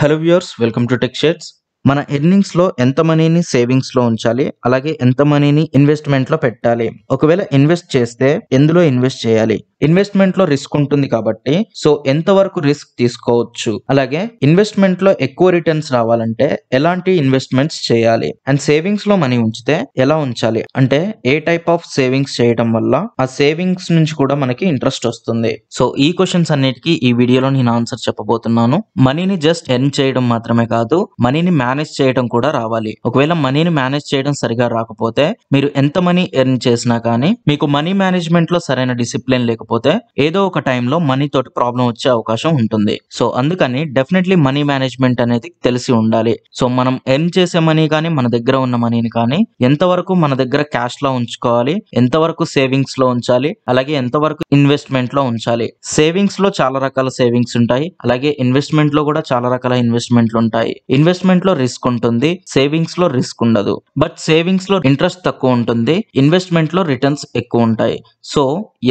hello viewers welcome to Tech Sheets. మన ఎర్నింగ్స్లో ఎంత మనీని సేవింగ్స్లో ఉంచాలి అలాగే ఎంత మనీని ఇన్వెస్ట్మెంట్లో పెట్టాలి ఒకవేళ ఇన్వెస్ట్ చేస్తే ఎందులో ఇన్వెస్ట్ చేయాలి ఇన్వెస్ట్మెంట్లో రిస్క్ ఉంటుంది కాబట్టి సో ఎంత వరకు రిస్క్ తీసుకోవచ్చు అలాగే ఇన్వెస్ట్మెంట్లో ఎక్కువ రిటర్న్స్ రావాలంటే ఎలాంటి ఇన్వెస్ట్మెంట్స్ చేయాలి అండ్ సేవింగ్స్లో మనీ ఉంచితే ఎలా ఉంచాలి అంటే ఏ టైప్ ఆఫ్ సేవింగ్స్ చేయడం వల్ల ఆ సేవింగ్స్ నుంచి కూడా మనకి ఇంట్రెస్ట్ వస్తుంది సో ఈ క్వశ్చన్స్ అన్నిటికీ ఈ వీడియోలో నేను ఆన్సర్ చెప్పబోతున్నాను మనీని జస్ట్ ఎర్న్ చేయడం మాత్రమే కాదు మనీని మేనేజ్ చేయడం కూడా రావాలి ఒకవేళ మనీని మేనేజ్ చేయడం సరిగా రాకపోతే మీరు ఎంత మనీ ఎర్న్ చేసినా కానీ మీకు మనీ మేనేజ్మెంట్ లో సరైన డిసిప్లిన్ లేకపోతే ఏదో ఒక టైంలో మనీ తోటి ప్రాబ్లం వచ్చే అవకాశం ఉంటుంది సో అందుకని డెఫినెట్లీ మనీ మేనేజ్మెంట్ అనేది తెలిసి ఉండాలి సో మనం ఎర్న్ చేసే మనీ కానీ మన దగ్గర ఉన్న మనీని కానీ ఎంతవరకు మన దగ్గర క్యాష్ లో ఉంచుకోవాలి ఎంతవరకు సేవింగ్స్ లో ఉంచాలి అలాగే ఎంతవరకు ఇన్వెస్ట్మెంట్ లో ఉంచాలి సేవింగ్స్ లో చాలా రకాల సేవింగ్స్ ఉంటాయి అలాగే ఇన్వెస్ట్మెంట్ లో కూడా చాలా రకాల ఇన్వెస్ట్మెంట్లు ఉంటాయి ఇన్వెస్ట్మెంట్ లో రిస్క్ ఉంటుంది సేవింగ్స్ లో రిస్క్ ఉండదు బట్ సేవింగ్స్ లో ఇంట్రెస్ట్ తక్కువ ఉంటుంది ఇన్వెస్ట్మెంట్ లో రిటర్న్స్ ఎక్కువ ఉంటాయి సో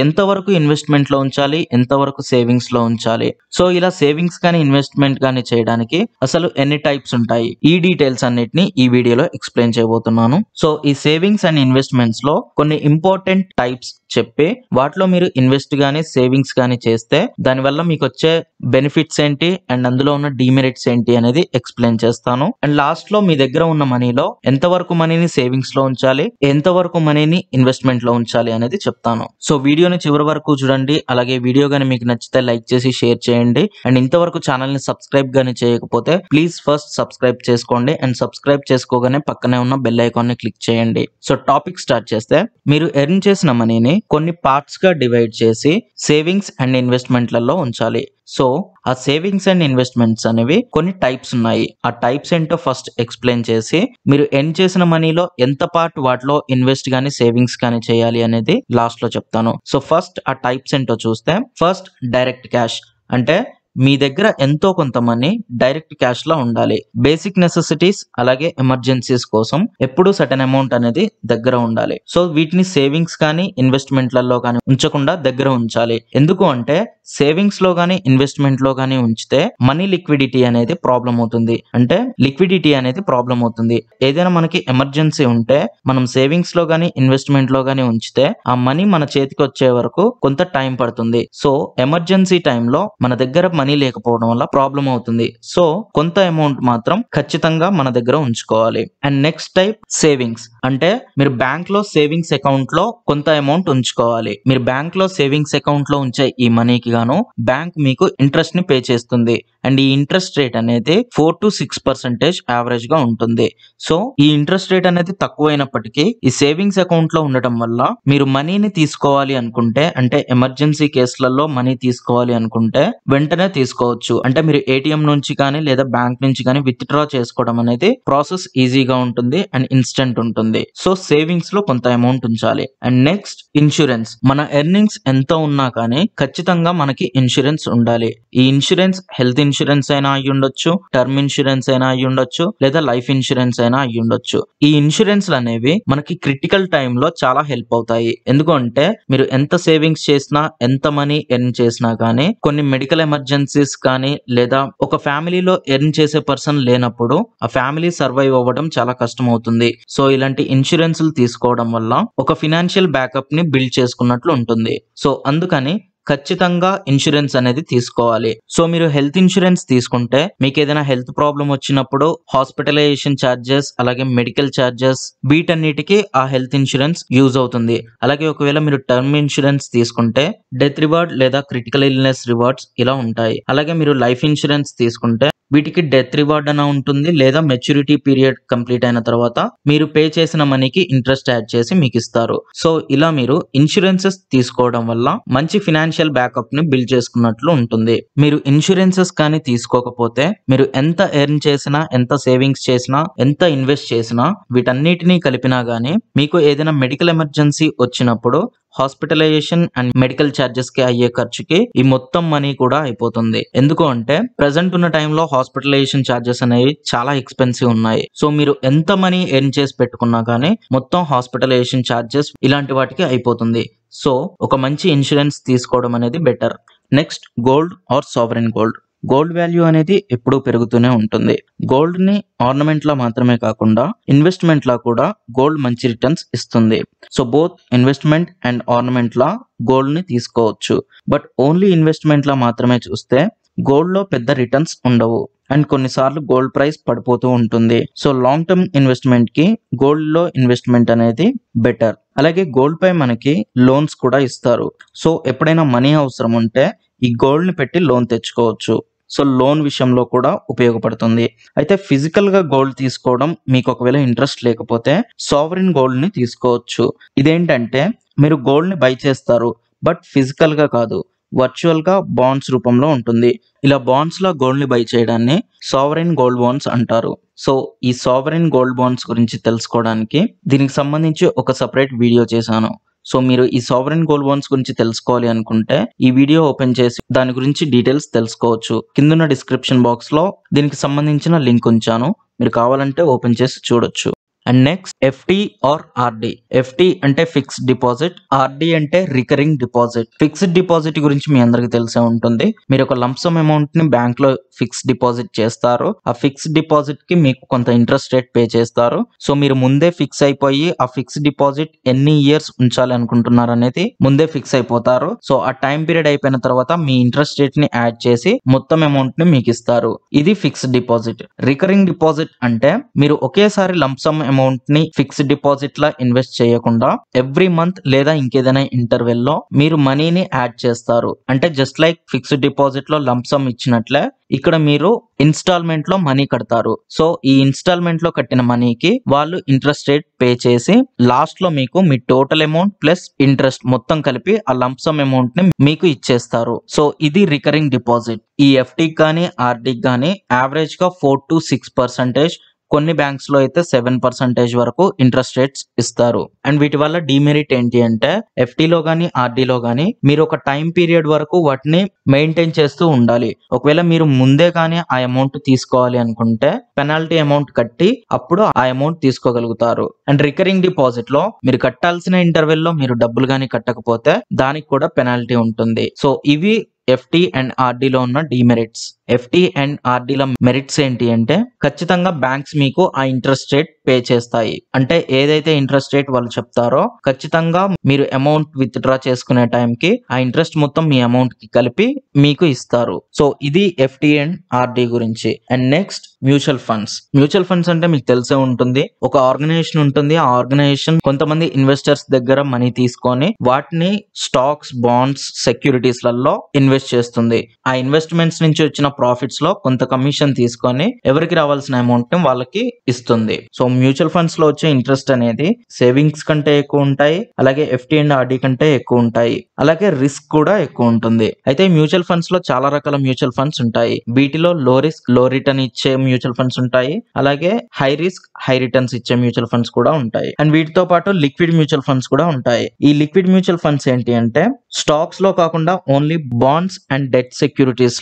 ఎంత వరకు ఇన్వెస్ట్మెంట్ లో ఉంచాలి ఎంత వరకు సేవింగ్స్ లో ఉంచాలి సో ఇలా సేవింగ్స్ కానీ ఇన్వెస్ట్మెంట్ కానీ చేయడానికి అసలు ఎన్ని టైప్స్ ఉంటాయి ఈ డీటెయిల్స్ అన్నిటిని ఈ వీడియోలో ఎక్స్ప్లెయిన్ చేయబోతున్నాను సో ఈ సేవింగ్స్ అండ్ ఇన్వెస్ట్మెంట్స్ లో కొన్ని ఇంపార్టెంట్ టైప్స్ చెప్పి వాటిలో మీరు ఇన్వెస్ట్ కానీ సేవింగ్స్ కానీ చేస్తే దానివల్ల మీకు వచ్చే బెనిఫిట్స్ ఏంటి అండ్ అందులో ఉన్న డిమెరిట్స్ ఏంటి అనేది ఎక్స్ప్లెయిన్ చేస్తాను అండ్ లాస్ట్ లో మీ దగ్గర ఉన్న మనీలో ఎంత వరకు మనీని సేవింగ్స్ లో ఉంచాలి ఎంత వరకు మనీని ఇన్వెస్ట్మెంట్ లో ఉంచాలి అనేది చెప్తాను సో వీడియోని చివరి వరకు చూడండి అలాగే వీడియో గానీ మీకు నచ్చితే లైక్ చేసి షేర్ చేయండి అండ్ ఇంతవరకు ఛానల్ ని సబ్స్క్రైబ్ గానీ చేయకపోతే ప్లీజ్ ఫస్ట్ సబ్స్క్రైబ్ చేసుకోండి అండ్ సబ్స్క్రైబ్ చేసుకోగానే పక్కనే ఉన్న బెల్ ఐకాన్ ని క్లిక్ చేయండి సో టాపిక్ స్టార్ట్ చేస్తే మీరు ఎర్న్ చేసిన మనీని కొన్ని పార్ట్స్ గా డివైడ్ చేసి సేవింగ్స్ అండ్ ఇన్వెస్ట్మెంట్లలో ఉంచాలి సో ఆ సేవింగ్స్ అండ్ ఇన్వెస్ట్మెంట్స్ అనేవి కొన్ని టైప్స్ ఉన్నాయి ఆ టైప్స్ ఏంటో ఫస్ట్ ఎక్స్ప్లెయిన్ చేసి మీరు ఎన్ చేసిన మనీలో ఎంత పార్ట్ వాటిలో ఇన్వెస్ట్ కానీ సేవింగ్స్ కానీ చేయాలి అనేది లాస్ట్ లో చెప్తాను సో ఫస్ట్ ఆ టైప్స్ ఏంటో చూస్తే ఫస్ట్ డైరెక్ట్ క్యాష్ అంటే మీ దగ్గర ఎంతో కొంత మనీ డైరెక్ట్ క్యాష్ లో ఉండాలి బేసిక్ నెసెసిటీస్ అలాగే ఎమర్జెన్సీస్ కోసం ఎప్పుడు సటన్ అమౌంట్ అనేది దగ్గర ఉండాలి సో వీటిని సేవింగ్స్ కానీ ఇన్వెస్ట్మెంట్లలో కానీ ఉంచకుండా దగ్గర ఉంచాలి ఎందుకు అంటే సేవింగ్స్ లో కానీ లో కానీ ఉంచితే మనీ లిక్విడిటీ అనేది ప్రాబ్లం అవుతుంది అంటే లిక్విడిటీ అనేది ప్రాబ్లం అవుతుంది ఏదైనా మనకి ఎమర్జెన్సీ ఉంటే మనం సేవింగ్స్ సేవింగ్స్లో కానీ లో కానీ ఉంచితే ఆ మనీ మన చేతికి వచ్చే వరకు కొంత టైం పడుతుంది సో ఎమర్జెన్సీ టైంలో మన దగ్గర మనీ లేకపోవడం వల్ల ప్రాబ్లం అవుతుంది సో కొంత అమౌంట్ మాత్రం ఖచ్చితంగా మన దగ్గర ఉంచుకోవాలి అండ్ నెక్స్ట్ టైప్ సేవింగ్స్ అంటే మీరు బ్యాంక్ లో సేవింగ్స్ అకౌంట్ లో కొంత అమౌంట్ ఉంచుకోవాలి మీరు బ్యాంక్ లో సేవింగ్స్ అకౌంట్ లో ఉంచే ఈ మనీకి గాను బ్యాంక్ మీకు ఇంట్రెస్ట్ ని పే చేస్తుంది అండ్ ఈ ఇంట్రెస్ట్ రేట్ అనేది four to six percentage average గా ఉంటుంది సో ఈ ఇంట్రెస్ట్ రేట్ అనేది తక్కువైనప్పటికీ ఈ సేవింగ్స్ అకౌంట్ లో ఉండటం వల్ల మీరు మనీని తీసుకోవాలి అనుకుంటే అంటే ఎమర్జెన్సీ కేసులలో మనీ తీసుకోవాలి అనుకుంటే వెంటనే తీసుకోవచ్చు అంటే మీరు ఏటీఎం నుంచి కానీ లేదా బ్యాంక్ నుంచి కానీ విత్డ్రా చేసుకోవడం అనేది ప్రాసెస్ ఈజీగా ఉంటుంది అండ్ ఇన్స్టెంట్ ఉంటుంది సో సేవింగ్స్ లో కొంత అమౌంట్ ఉంచాలి అండ్ నెక్స్ట్ ఇన్సూరెన్స్ మన ఎర్నింగ్స్ ఎంత ఉన్నా కానీ ఖచ్చితంగా మనకి ఇన్సూరెన్స్ ఉండాలి ఈ ఇన్సూరెన్స్ హెల్త్ ఇన్సూరెన్స్ అయినా అయి ఉండొచ్చు టర్మ్ ఇన్సూరెన్స్ అయినా అయి ఉండొచ్చు లేదా లైఫ్ ఇన్సూరెన్స్ అయినా అయ్యి ఉండొచ్చు ఈ ఇన్సూరెన్స్లు అనేవి మనకి క్రిటికల్ టైంలో చాలా హెల్ప్ అవుతాయి ఎందుకంటే మీరు ఎంత సేవింగ్స్ చేసినా ఎంత మనీ ఎర్న్ చేసినా కానీ కొన్ని మెడికల్ ఎమర్జెన్సీస్ కానీ లేదా ఒక ఫ్యామిలీలో ఎర్న్ చేసే పర్సన్ లేనప్పుడు ఆ ఫ్యామిలీ సర్వైవ్ అవ్వడం చాలా కష్టం అవుతుంది సో ఇలాంటి ఇన్సూరెన్స్లు తీసుకోవడం వల్ల ఒక ఫినాన్షియల్ బ్యాకప్ ని బిల్డ్ చేసుకున్నట్లు ఉంటుంది సో అందుకని ఖచ్చితంగా ఇన్సూరెన్స్ అనేది తీసుకోవాలి సో మీరు హెల్త్ ఇన్సూరెన్స్ తీసుకుంటే మీకు ఏదైనా హెల్త్ ప్రాబ్లం వచ్చినప్పుడు హాస్పిటలైజేషన్ ఛార్జెస్ అలాగే మెడికల్ ఛార్జెస్ వీటన్నిటికి ఆ హెల్త్ ఇన్సూరెన్స్ యూజ్ అవుతుంది అలాగే ఒకవేళ మీరు టర్మ్ ఇన్సూరెన్స్ తీసుకుంటే డెత్ రివార్డ్ లేదా క్రిటికల్ ఇల్నెస్ రివార్డ్స్ ఇలా ఉంటాయి అలాగే మీరు లైఫ్ ఇన్సూరెన్స్ తీసుకుంటే వీటికి డెత్ రివార్డ్ అన ఉంటుంది లేదా మెచ్యూరిటీ పీరియడ్ కంప్లీట్ అయిన తర్వాత మీరు పే చేసిన మనీకి ఇంట్రెస్ట్ యాడ్ చేసి మీకు ఇస్తారు సో ఇలా మీరు ఇన్సూరెన్సెస్ తీసుకోవడం వల్ల మంచి ఫినాన్షియల్ బ్యాకప్ ని బిల్డ్ చేసుకున్నట్లు ఉంటుంది మీరు ఇన్సూరెన్సెస్ కానీ తీసుకోకపోతే మీరు ఎంత ఎర్న్ చేసినా ఎంత సేవింగ్స్ చేసినా ఎంత ఇన్వెస్ట్ చేసినా వీటన్నిటినీ కలిపినా గానీ మీకు ఏదైనా మెడికల్ ఎమర్జెన్సీ వచ్చినప్పుడు హాస్పిటలైజేషన్ అండ్ మెడికల్ ఛార్జెస్ కి అయ్యే ఖర్చుకి ఈ మొత్తం మనీ కూడా అయిపోతుంది ఎందుకు అంటే ప్రజెంట్ ఉన్న టైంలో హాస్పిటలైజేషన్ ఛార్జెస్ అనేవి చాలా ఎక్స్పెన్సివ్ ఉన్నాయి సో మీరు ఎంత మనీ ఎర్న్ చేసి పెట్టుకున్నా కానీ మొత్తం హాస్పిటలైజేషన్ ఛార్జెస్ ఇలాంటి వాటికి అయిపోతుంది సో ఒక మంచి ఇన్సూరెన్స్ తీసుకోవడం అనేది better next gold or sovereign gold gold value అనేది ఎప్పుడూ పెరుగుతూనే ఉంటుంది గోల్డ్ ని ఆర్నమెంట్ లా మాత్రమే కాకుండా ఇన్వెస్ట్మెంట్ లా కూడా గోల్డ్ మంచి రిటర్న్స్ ఇస్తుంది so both investment and ornament లా గోల్డ్ ని తీసుకోవచ్చు బట్ ఓన్లీ ఇన్వెస్ట్మెంట్ లా మాత్రమే చూస్తే గోల్డ్ లో పెద్ద రిటర్న్స్ ఉండవు అండ్ కొన్నిసార్లు గోల్డ్ ప్రైస్ పడిపోతూ ఉంటుంది సో లాంగ్ టర్మ్ ఇన్వెస్ట్మెంట్ కి గోల్డ్ లో ఇన్వెస్ట్మెంట్ అనేది బెటర్ అలాగే గోల్డ్ పై మనకి లోన్స్ కూడా ఇస్తారు సో ఎప్పుడైనా మనీ అవసరం ఉంటే ఈ గోల్డ్ని పెట్టి లోన్ తెచ్చుకోవచ్చు సో లోన్ విషయంలో కూడా ఉపయోగపడుతుంది అయితే ఫిజికల్గా గోల్డ్ తీసుకోవడం మీకు ఒకవేళ ఇంట్రెస్ట్ లేకపోతే సావరిన్ గోల్డ్ని తీసుకోవచ్చు ఇదేంటంటే మీరు గోల్డ్ని బై చేస్తారు బట్ ఫిజికల్గా కాదు వర్చువల్గా బాండ్స్ రూపంలో ఉంటుంది ఇలా బాండ్స్లో గోల్డ్ని బై చేయడాన్ని సావరెన్ గోల్డ్ బాండ్స్ అంటారు సో ఈ సావరెన్ గోల్డ్ బాండ్స్ గురించి తెలుసుకోవడానికి దీనికి సంబంధించి ఒక సపరేట్ వీడియో చేశాను సో మీరు ఈ సావరెన్ గోల్డ్ బాండ్స్ గురించి తెలుసుకోవాలి అనుకుంటే ఈ వీడియో ఓపెన్ చేసి దాని గురించి డీటెయిల్స్ తెలుసుకోవచ్చు కిందున్న డిస్క్రిప్షన్ బాక్స్ లో దీనికి సంబంధించిన లింక్ ఉంచాను మీరు కావాలంటే ఓపెన్ చేసి చూడొచ్చు and next FD or RD FD అంటే ఫిక్స్డ్ డిపాజిట్ ఆర్డి అంటే రికరింగ్ డిపాజిట్ ఫిక్స్డ్ డిపాజిట్ గురించి మీ అందరికి తెలిసే ఉంటుంది మీరు ఒక లంసమ్ అమౌంట్ ని బ్యాంక్ లో ఫిక్స్ డిపాజిట్ చేస్తారు ఆ ఫిక్స్డ్ డిపాజిట్ కి మీకు కొంత ఇంట్రెస్ట్ రేట్ పే చేస్తారు సో మీరు ముందే ఫిక్స్ అయిపోయి ఆ ఫిక్స్ డిపాజిట్ ఎన్ని ఇయర్స్ ఉంచాలి అనుకుంటున్నారు అనేది ముందే ఫిక్స్ అయిపోతారు సో ఆ టైం పీరియడ్ అయిపోయిన తర్వాత మీ ఇంట్రెస్ట్ రేట్ ని యాడ్ చేసి మొత్తం అమౌంట్ ని మీకు ఇస్తారు ఇది ఫిక్స్డ్ డిపాజిట్ రికరింగ్ డిపాజిట్ అంటే మీరు ఒకేసారి లంసమ్ అమౌంట్ ని ఫిక్స్డ్ డిపాజిట్ లా ఇన్వెస్ట్ చేయకుండా ఎవ్రీ మంత్ లేదా ఇంకేదైనా ఇంటర్వెల్ లో మీరు మనీని యాడ్ చేస్తారు అంటే జస్ట్ లైక్ ఫిక్స్డ్ డిపాజిట్ లో లంప్సమ్ ఇచ్చినట్లే ఇక్కడ మీరు ఇన్స్టాల్మెంట్ లో మనీ కడతారు సో ఈ ఇన్స్టాల్మెంట్ లో కట్టిన మనీకి వాళ్ళు ఇంట్రెస్ట్ రేట్ పే చేసి లాస్ట్ లో మీకు మీ టోటల్ అమౌంట్ ప్లస్ ఇంట్రెస్ట్ మొత్తం కలిపి ఆ లంప్సమ్ అమౌంట్ ని మీకు ఇచ్చేస్తారు సో ఇది రికరింగ్ డిపాజిట్ ఈ ఎఫ్డి కానీ ఆర్డీ కానీ యావరేజ్ గా ఫోర్ టు సిక్స్ పర్సెంటేజ్ కొన్ని బ్యాంక్స్ లో అయితే సెవెన్ పర్సెంటేజ్ వరకు ఇంట్రెస్ట్ రేట్స్ ఇస్తారు అండ్ వీటి వల్ల డిమెరిట్ ఏంటి అంటే ఎఫ్డీలో కానీ ఆర్డీలో కానీ మీరు ఒక టైం పీరియడ్ వరకు వాటిని మెయింటైన్ చేస్తూ ఉండాలి ఒకవేళ మీరు ముందే కానీ ఆ అమౌంట్ తీసుకోవాలి అనుకుంటే పెనాల్టీ అమౌంట్ కట్టి అప్పుడు ఆ అమౌంట్ తీసుకోగలుగుతారు అండ్ రికరింగ్ డిపాజిట్ లో మీరు కట్టాల్సిన ఇంటర్వెల్ లో మీరు డబ్బులు కానీ కట్టకపోతే దానికి కూడా పెనాల్టీ ఉంటుంది సో ఇవి ఎఫ్టీ అండ్ ఆర్డీలో ఉన్న డిమెరిట్స్ ఎఫ్డి అండ్ ఆర్డీల మెరిట్స్ ఏంటి అంటే ఖచ్చితంగా బ్యాంక్స్ మీకు ఆ ఇంట్రెస్ట్ రేట్ పే చేస్తాయి అంటే ఏదైతే ఇంట్రెస్ట్ రేట్ వాళ్ళు చెప్తారో ఖచ్చితంగా మీరు అమౌంట్ విత్ డ్రా చేసుకునే టైంకి ఆ ఇంట్రెస్ట్ మొత్తం మీ అమౌంట్ కి కలిపి మీకు ఇస్తారు సో ఇది ఎఫ్డి అండ్ ఆర్డి గురించి and next mutual funds mutual funds అంటే మీకు తెలిసే ఉంటుంది ఒక ఆర్గనైజేషన్ ఉంటుంది ఆ ఆర్గనైజేషన్ కొంతమంది ఇన్వెస్టర్స్ దగ్గర మనీ తీసుకొని వాటిని స్టాక్స్ బాండ్స్ సెక్యూరిటీస్ లలో ఇన్వెస్ట్ చేస్తుంది ఆ ఇన్వెస్ట్మెంట్స్ నుంచి వచ్చిన ప్రాఫిట్స్ లో కొంత కమిషన్ తీసుకొని ఎవరికి రావాల్సిన అమౌంట్ ని వాళ్ళకి ఇస్తుంది సో మ్యూచువల్ ఫండ్స్ లో వచ్చే ఇంట్రెస్ట్ అనేది సేవింగ్స్ కంటే ఎక్కువ ఉంటాయి అలాగే ఎఫ్టి అండ్ ఆర్డి కంటే ఎక్కువ ఉంటాయి అలాగే రిస్క్ కూడా ఎక్కువ ఉంటుంది అయితే మ్యూచువల్ ఫండ్స్ లో చాలా రకాల మ్యూచువల్ ఫండ్స్ ఉంటాయి వీటిలో లో రిస్క్ లో రిటర్న్ ఇచ్చే మ్యూచువల్ ఫండ్స్ ఉంటాయి అలాగే హై రిస్క్ హై రిటర్న్స్ ఇచ్చే మ్యూచువల్ ఫండ్స్ కూడా ఉంటాయి అండ్ వీటితో పాటు లిక్విడ్ మ్యూచువల్ ఫండ్స్ కూడా ఉంటాయి ఈ లిక్విడ్ మ్యూచువల్ ఫండ్స్ ఏంటి అంటే స్టాక్స్ లో కాకుండా ఓన్లీ బాండ్స్ అండ్ డెట్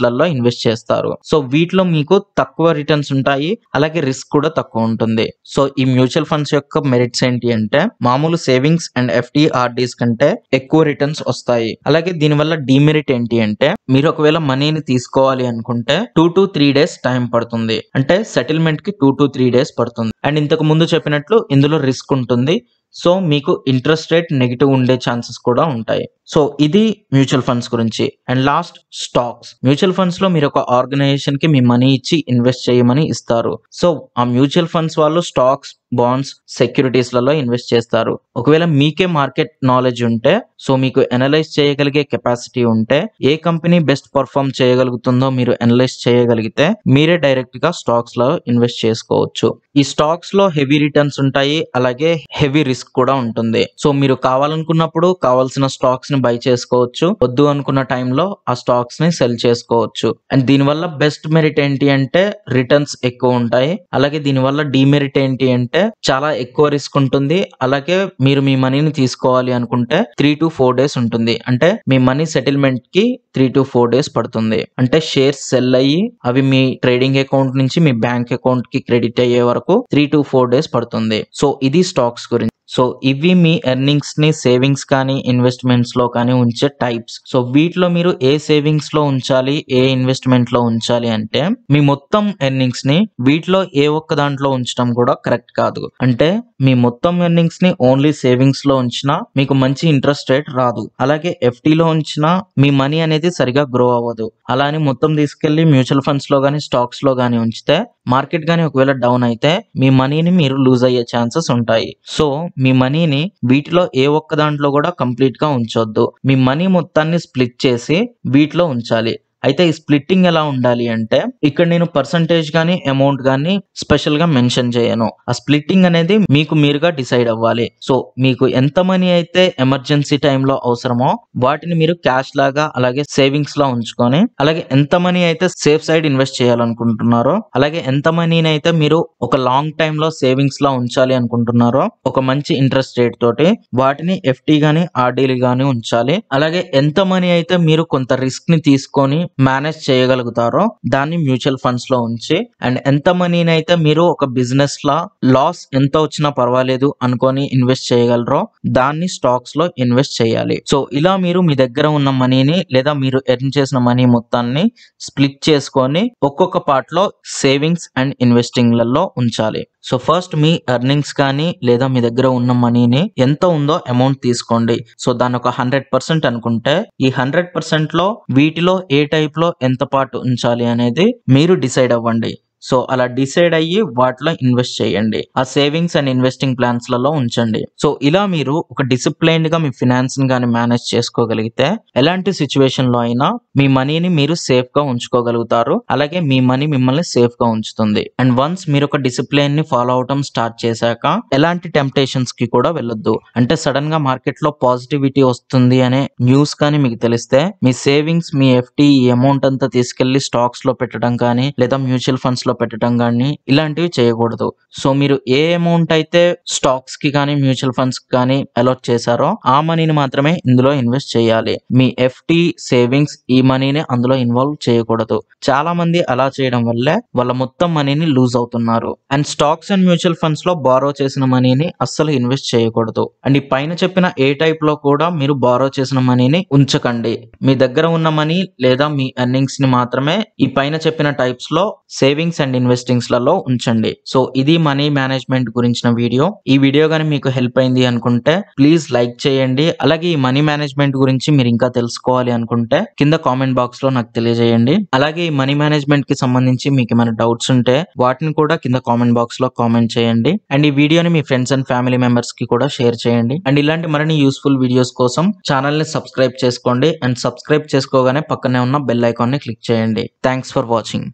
లలో ఇన్వెస్ట్ చేస్తారు సో వీటిలో మీకు తక్కువ రిటర్న్స్ ఉంటాయి అలాగే రిస్క్ కూడా తక్కువ ఉంటుంది సో ఈ మ్యూచువల్ ఫండ్స్ యొక్క మెరిట్స్ ఏంటి అంటే మామూలు సేవింగ్స్ అండ్ ఎఫ్డి ఆర్డీస్ కంటే ఎక్కువ రిటర్న్స్ వస్తాయి అలాగే దీని వల్ల డిమెరిట్ ఏంటి అంటే మీరు ఒకవేళ మనీని తీసుకోవాలి అనుకుంటే two to three days time పడుతుంది అంటే సెటిల్మెంట్ కి టూ టు త్రీ డేస్ పడుతుంది అండ్ ఇంతకు ముందు చెప్పినట్లు ఇందులో రిస్క్ ఉంటుంది సో మీకు ఇంట్రెస్ట్ రేట్ నెగిటివ్ ఉండే ఛాన్సెస్ కూడా ఉంటాయి సో ఇది మ్యూచువల్ ఫండ్స్ గురించి and last stocks mutual funds లో మీరు ఒక ఆర్గనైజేషన్ కి మీ మనీ ఇచ్చి ఇన్వెస్ట్ చేయమని ఇస్తారు సో ఆ మ్యూచువల్ ఫండ్స్ వాళ్ళు స్టాక్స్ బాండ్స్ సెక్యూరిటీస్ లలో ఇన్వెస్ట్ చేస్తారు ఒకవేళ మీకే మార్కెట్ నాలెడ్జ్ ఉంటే సో మీకు అనలైజ్ చేయగలిగే కెపాసిటీ ఉంటే ఏ కంపెనీ బెస్ట్ పర్ఫామ్ చేయగలుగుతుందో మీరు అనలైజ్ చేయగలిగితే మీరే డైరెక్ట్ గా స్టాక్స్ లో ఇన్వెస్ట్ చేసుకోవచ్చు ఈ స్టాక్స్ లో హెవీ రిటర్న్స్ ఉంటాయి అలాగే హెవీ రిస్క్ కూడా ఉంటుంది సో మీరు కావాలనుకున్నప్పుడు కావాల్సిన స్టాక్స్ ని బై చేసుకోవచ్చు వద్దు అనుకున్న టైంలో ఆ స్టాక్స్ ని సెల్ చేసుకోవచ్చు అండ్ దీనివల్ల బెస్ట్ మెరిట్ ఏంటి అంటే రిటర్న్స్ ఎక్కువ ఉంటాయి అలాగే దీనివల్ల డిమెరిట్ ఏంటి అంటే అనుకుంటే చాలా ఎక్కువ రిస్క్ ఉంటుంది అలాగే మీరు మీ మనీని తీసుకోవాలి అనుకుంటే త్రీ టు ఫోర్ డేస్ ఉంటుంది అంటే మీ మనీ సెటిల్మెంట్ కి త్రీ టు ఫోర్ డేస్ పడుతుంది అంటే షేర్స్ సెల్ అయ్యి అవి మీ ట్రేడింగ్ అకౌంట్ నుంచి మీ బ్యాంక్ అకౌంట్ కి క్రెడిట్ అయ్యే వరకు త్రీ టు ఫోర్ డేస్ పడుతుంది సో ఇది స్టాక్స్ గురించి సో ఇవి మీ ఎర్నింగ్స్ని సేవింగ్స్ కానీ ఇన్వెస్ట్మెంట్స్లో కానీ ఉంచే టైప్స్ సో వీటిలో మీరు ఏ సేవింగ్స్లో ఉంచాలి ఏ ఇన్వెస్ట్మెంట్లో ఉంచాలి అంటే మీ మొత్తం ఎర్నింగ్స్ని వీటిలో ఏ ఒక్క దాంట్లో ఉంచడం కూడా కరెక్ట్ కాదు అంటే మీ మొత్తం ఎర్నింగ్స్ని ఓన్లీ సేవింగ్స్లో ఉంచినా మీకు మంచి ఇంట్రెస్ట్ రేట్ రాదు అలాగే ఎఫ్డీలో ఉంచినా మీ మనీ అనేది సరిగా గ్రో అవ్వదు అలా అని మొత్తం తీసుకెళ్లి మ్యూచువల్ ఫండ్స్లో కానీ స్టాక్స్లో కానీ ఉంచితే మార్కెట్ కానీ ఒకవేళ డౌన్ అయితే మీ మనీని మీరు లూజ్ అయ్యే ఛాన్సెస్ ఉంటాయి సో మీ మనీని వీటిలో ఏ ఒక్క దాంట్లో కూడా కంప్లీట్ గా ఉంచొద్దు మీ మనీ మొత్తాన్ని స్ప్లిట్ చేసి వీటిలో ఉంచాలి అయితే ఈ స్ప్లిట్టింగ్ ఎలా ఉండాలి అంటే ఇక్కడ నేను పర్సంటేజ్ కానీ అమౌంట్ కానీ స్పెషల్ గా మెన్షన్ చేయను ఆ స్ప్లిట్టింగ్ అనేది మీకు మీరుగా డిసైడ్ అవ్వాలి సో మీకు ఎంత మనీ అయితే ఎమర్జెన్సీ టైంలో అవసరమో వాటిని మీరు క్యాష్ లాగా అలాగే సేవింగ్స్ లా ఉంచుకొని అలాగే ఎంత మనీ అయితే సేఫ్ సైడ్ ఇన్వెస్ట్ చేయాలనుకుంటున్నారో అలాగే ఎంత మనీని అయితే మీరు ఒక లాంగ్ టైమ్ లో సేవింగ్స్ లా ఉంచాలి అనుకుంటున్నారో ఒక మంచి ఇంట్రెస్ట్ రేట్ తోటి వాటిని ఎఫ్టీ గానీ ఆర్డీలు గానీ ఉంచాలి అలాగే ఎంత మనీ అయితే మీరు కొంత రిస్క్ ని తీసుకొని మేనేజ్ చేయగలుగుతారో దాన్ని మ్యూచువల్ ఫండ్స్ లో ఉంచి అండ్ ఎంత మనీని అయితే మీరు ఒక బిజినెస్ లా లాస్ ఎంత వచ్చినా పర్వాలేదు అనుకొని ఇన్వెస్ట్ చేయగలరో దాన్ని స్టాక్స్ లో ఇన్వెస్ట్ చేయాలి సో ఇలా మీరు మీ దగ్గర ఉన్న మనీని లేదా మీరు ఎర్న్ చేసిన మనీ మొత్తాన్ని స్ప్లిట్ చేసుకొని ఒక్కొక్క పార్ట్ లో సేవింగ్స్ అండ్ ఇన్వెస్టింగ్లలో ఉంచాలి సో ఫస్ట్ మీ ఎర్నింగ్స్ కానీ లేదా మీ దగ్గర ఉన్న మనీని ఎంత ఉందో అమౌంట్ తీసుకోండి సో దాని ఒక హండ్రెడ్ పర్సెంట్ అనుకుంటే ఈ హండ్రెడ్ పర్సెంట్ లో వీటిలో ఏ టైప్ లో ఎంత పార్ట్ ఉంచాలి అనేది మీరు డిసైడ్ అవ్వండి సో అలా డిసైడ్ అయ్యి వాటిలో ఇన్వెస్ట్ చేయండి ఆ సేవింగ్స్ అండ్ ఇన్వెస్టింగ్ ప్లాన్స్ లలో ఉంచండి సో ఇలా మీరు ఒక డిసిప్లైన్డ్ గా మీ ఫినాన్స్ ని కానీ మేనేజ్ చేసుకోగలిగితే ఎలాంటి సిచ్యువేషన్ లో అయినా మీ మనీని మీరు సేఫ్ గా ఉంచుకోగలుగుతారు అలాగే మీ మనీ మిమ్మల్ని సేఫ్ గా ఉంచుతుంది అండ్ వన్స్ మీరు ఒక డిసిప్లైన్ ని ఫాలో అవటం స్టార్ట్ చేశాక ఎలాంటి టెంప్టేషన్స్ కి కూడా వెళ్ళొద్దు అంటే సడన్ గా మార్కెట్ లో పాజిటివిటీ వస్తుంది అనే న్యూస్ కానీ మీకు తెలిస్తే మీ సేవింగ్స్ మీ ఎఫ్టీ అమౌంట్ అంతా తీసుకెళ్లి స్టాక్స్ లో పెట్టడం కానీ లేదా మ్యూచువల్ ఫండ్స్ లో పెట్టడం కానీ ఇలాంటివి చేయకూడదు సో మీరు ఏ అమౌంట్ అయితే స్టాక్స్ కి కానీ మ్యూచువల్ ఫండ్స్ కానీ అలాట్ చేశారో ఆ మనీని మాత్రమే ఇందులో ఇన్వెస్ట్ చేయాలి మీ ఎఫ్టీ సేవింగ్స్ ఈ మనీని అందులో ఇన్వాల్వ్ చేయకూడదు చాలా మంది అలా చేయడం వల్లే వాళ్ళ మొత్తం మనీని లూజ్ అవుతున్నారు and stocks and mutual funds లో బారో చేసిన మనీని అస్సలు ఇన్వెస్ట్ చేయకూడదు అండ్ ఈ పైన చెప్పిన ఏ టైప్ లో కూడా మీరు బారో చేసిన మనీని ఉంచకండి మీ దగ్గర ఉన్న మనీ లేదా మీ ఎర్నింగ్స్ ని మాత్రమే ఈ పైన చెప్పిన టైప్స్ లో సేవింగ్స్ సేవింగ్స్ అండ్ ఇన్వెస్టింగ్స్ లలో ఉంచండి సో ఇది మనీ మేనేజ్మెంట్ గురించిన వీడియో ఈ వీడియో కానీ మీకు హెల్ప్ అయింది అనుకుంటే ప్లీజ్ లైక్ చేయండి అలాగే ఈ మనీ మేనేజ్మెంట్ గురించి మీరు ఇంకా తెలుసుకోవాలి అనుకుంటే కింద కామెంట్ బాక్స్ లో నాకు తెలియజేయండి అలాగే ఈ మనీ మేనేజ్మెంట్ కి సంబంధించి మీకు ఏమైనా డౌట్స్ ఉంటే వాటిని కూడా కింద కామెంట్ బాక్స్ లో కామెంట్ చేయండి అండ్ ఈ వీడియోని మీ ఫ్రెండ్స్ అండ్ ఫ్యామిలీ మెంబర్స్ కి కూడా షేర్ చేయండి అండ్ ఇలాంటి మరిన్ని యూస్ఫుల్ వీడియోస్ కోసం ఛానల్ ని సబ్స్క్రైబ్ చేసుకోండి అండ్ సబ్స్క్రైబ్ చేసుకోగానే పక్కనే ఉన్న బెల్ ఐకాన్ ని క్లిక్ చేయండి థ్యాంక్స్ ఫర్ వాచింగ్